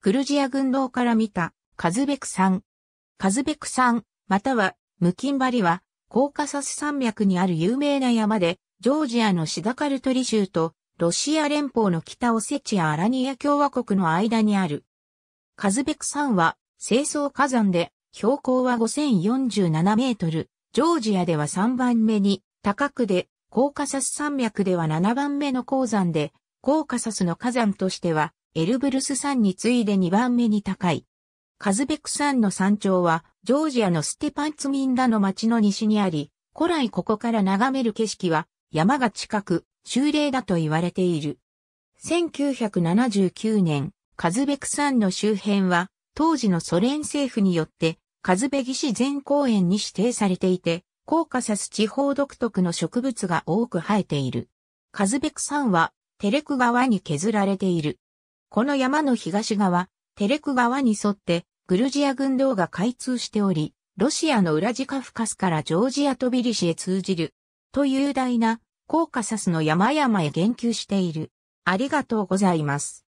グルジア軍道から見た、カズベク山。カズベク山、または、ムキンバリは、コーカサス山脈にある有名な山で、ジョージアのシダカルトリ州と、ロシア連邦の北オセチア・アラニア共和国の間にある。カズベク山は、清掃火山で、標高は5047メートル、ジョージアでは3番目に、高くで、コーカサス山脈では7番目の鉱山で、コーカサスの火山としては、エルブルス山に次いで2番目に高い。カズベク山の山頂は、ジョージアのステパンツミンダの町の西にあり、古来ここから眺める景色は、山が近く、修霊だと言われている。1979年、カズベク山の周辺は、当時のソ連政府によって、カズベギ市全公園に指定されていて、コーカサス地方独特の植物が多く生えている。カズベク山は、テレク川に削られている。この山の東側、テレク川に沿ってグルジア群道が開通しており、ロシアのウラジカフカスからジョージアトビリシへ通じる、と雄大なコーカサスの山々へ言及している。ありがとうございます。